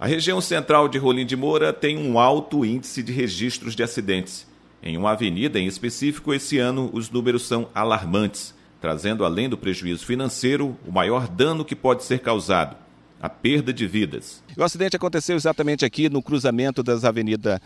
A região central de Rolim de Moura tem um alto índice de registros de acidentes. Em uma avenida em específico, esse ano os números são alarmantes, trazendo além do prejuízo financeiro o maior dano que pode ser causado, a perda de vidas. O acidente aconteceu exatamente aqui no cruzamento das avenidas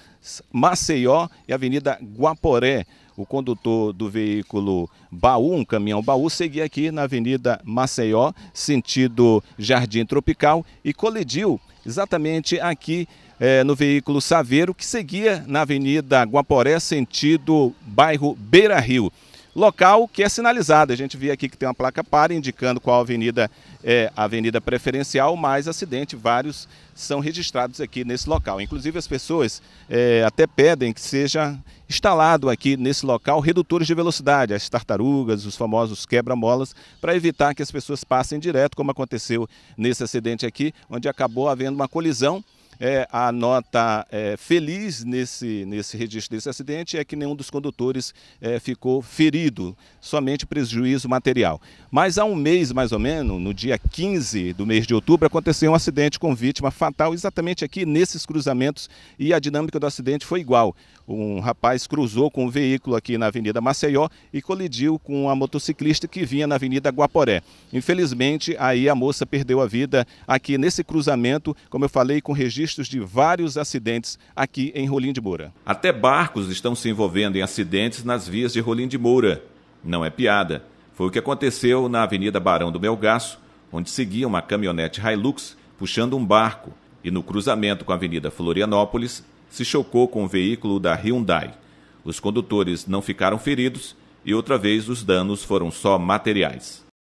Maceió e Avenida Guaporé o condutor do veículo baú, um caminhão baú, seguia aqui na Avenida Maceió, sentido Jardim Tropical, e colidiu exatamente aqui é, no veículo Saveiro, que seguia na Avenida Guaporé, sentido bairro Beira Rio local que é sinalizado. A gente vê aqui que tem uma placa para indicando qual avenida é a avenida preferencial, mas acidente vários são registrados aqui nesse local. Inclusive as pessoas é, até pedem que seja instalado aqui nesse local redutores de velocidade, as tartarugas, os famosos quebra-molas, para evitar que as pessoas passem direto, como aconteceu nesse acidente aqui, onde acabou havendo uma colisão é, a nota é, feliz nesse, nesse registro desse acidente é que nenhum dos condutores é, ficou ferido, somente prejuízo material. Mas há um mês, mais ou menos, no dia 15 do mês de outubro, aconteceu um acidente com vítima fatal exatamente aqui nesses cruzamentos e a dinâmica do acidente foi igual. Um rapaz cruzou com um veículo aqui na Avenida Maceió e colidiu com a motociclista que vinha na Avenida Guaporé. Infelizmente, aí a moça perdeu a vida aqui nesse cruzamento, como eu falei, com registro registros de vários acidentes aqui em Rolim de Moura. Até barcos estão se envolvendo em acidentes nas vias de Rolim de Moura. Não é piada. Foi o que aconteceu na Avenida Barão do Melgaço, onde seguia uma caminhonete Hilux puxando um barco e no cruzamento com a Avenida Florianópolis se chocou com um veículo da Hyundai. Os condutores não ficaram feridos e outra vez os danos foram só materiais.